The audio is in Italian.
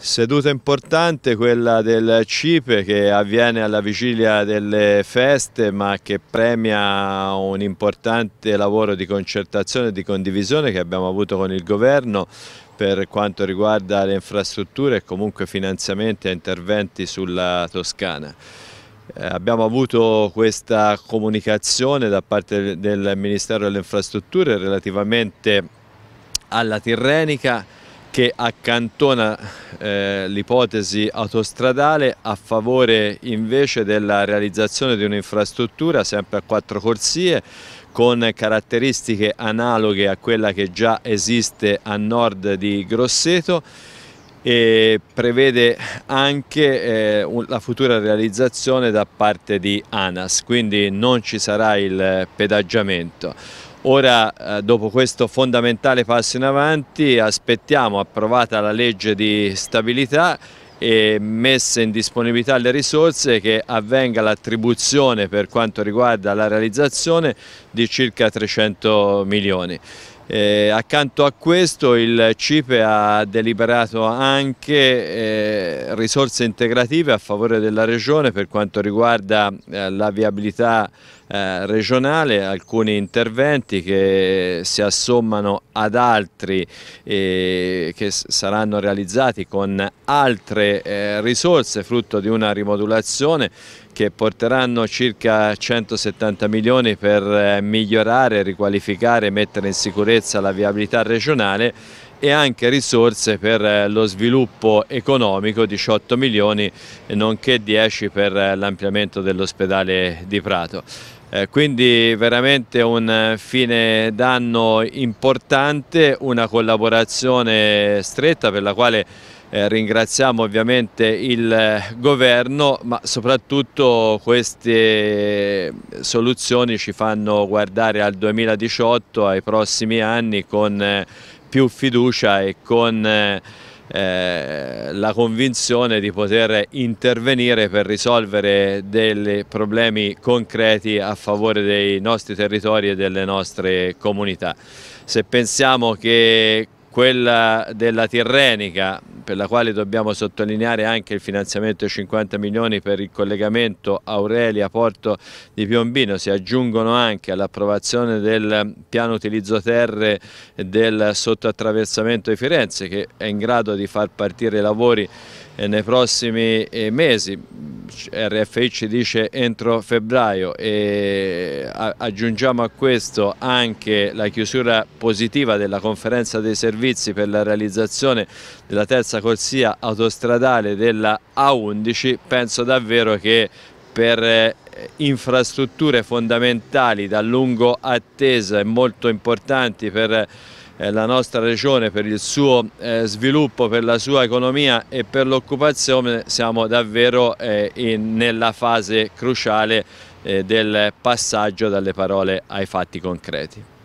Seduta importante quella del CIPE che avviene alla vigilia delle feste ma che premia un importante lavoro di concertazione e di condivisione che abbiamo avuto con il governo per quanto riguarda le infrastrutture e comunque finanziamenti e interventi sulla Toscana. Eh, abbiamo avuto questa comunicazione da parte del Ministero delle Infrastrutture relativamente alla Tirrenica che accantona eh, l'ipotesi autostradale a favore invece della realizzazione di un'infrastruttura sempre a quattro corsie con caratteristiche analoghe a quella che già esiste a nord di Grosseto e prevede anche eh, la futura realizzazione da parte di ANAS, quindi non ci sarà il eh, pedaggiamento. Ora, eh, dopo questo fondamentale passo in avanti, aspettiamo approvata la legge di stabilità e messe in disponibilità le risorse che avvenga l'attribuzione per quanto riguarda la realizzazione di circa 300 milioni. Eh, accanto a questo il CIPE ha deliberato anche eh, risorse integrative a favore della Regione per quanto riguarda eh, la viabilità eh, regionale, alcuni interventi che si assommano ad altri eh, che saranno realizzati con altre eh, risorse frutto di una rimodulazione che porteranno circa 170 milioni per eh, migliorare, riqualificare e mettere in sicurezza la viabilità regionale e anche risorse per eh, lo sviluppo economico 18 milioni nonché 10 per eh, l'ampliamento dell'ospedale di Prato. Eh, quindi veramente un eh, fine d'anno importante, una collaborazione stretta per la quale eh, ringraziamo ovviamente il eh, governo ma soprattutto queste soluzioni ci fanno guardare al 2018, ai prossimi anni con più fiducia e con eh, la convinzione di poter intervenire per risolvere dei problemi concreti a favore dei nostri territori e delle nostre comunità. Se pensiamo che quella della Tirrenica per la quale dobbiamo sottolineare anche il finanziamento di 50 milioni per il collegamento Aurelia-Porto di Piombino, si aggiungono anche all'approvazione del piano utilizzo terre del sottoattraversamento di Firenze che è in grado di far partire i lavori eh, nei prossimi eh, mesi. RFI ci dice entro febbraio e eh, aggiungiamo a questo anche la chiusura positiva della conferenza dei servizi per la realizzazione della terza corsia autostradale della A11, penso davvero che per eh, infrastrutture fondamentali da lungo attesa e molto importanti per eh, la nostra regione per il suo eh, sviluppo, per la sua economia e per l'occupazione siamo davvero eh, nella fase cruciale del passaggio dalle parole ai fatti concreti.